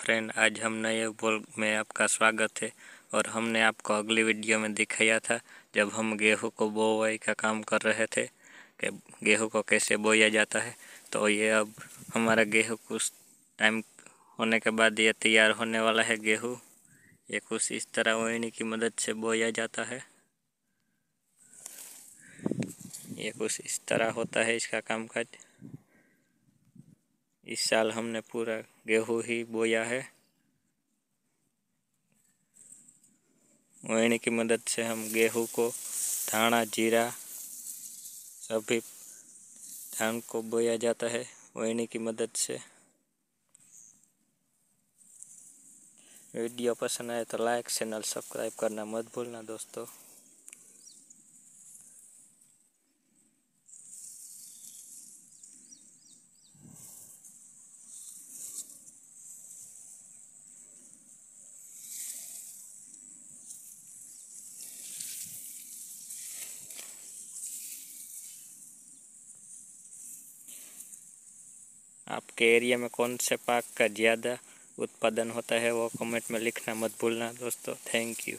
friend आज हम नए ब्लॉग में आपका स्वागत है और हमने आपको अगली वीडियो में दिखाया था जब हम गेहूं को बोवाई का काम कर रहे थे कि गेहूं को कैसे बोया जाता है तो ये अब हमारा गेहूं कुछ टाइम होने के बाद ये तैयार होने वाला है गेहूं ये कुछ इस तरह वहीं की मदद से बोया जाता है ये कुछ इस तरह होता है इसका काम काज इस साल हमने पूरा गेहूँ ही बोया है वहीं की मदद से हम गेहूँ को धाना जीरा सभी धान को बोया जाता है वहीं की मदद से वीडियो पसंद आए तो लाइक चैनल सब्सक्राइब करना मत भूलना दोस्तों आपके एरिया में कौन से पाक का ज़्यादा उत्पादन होता है वो कमेंट में लिखना मत भूलना दोस्तों थैंक यू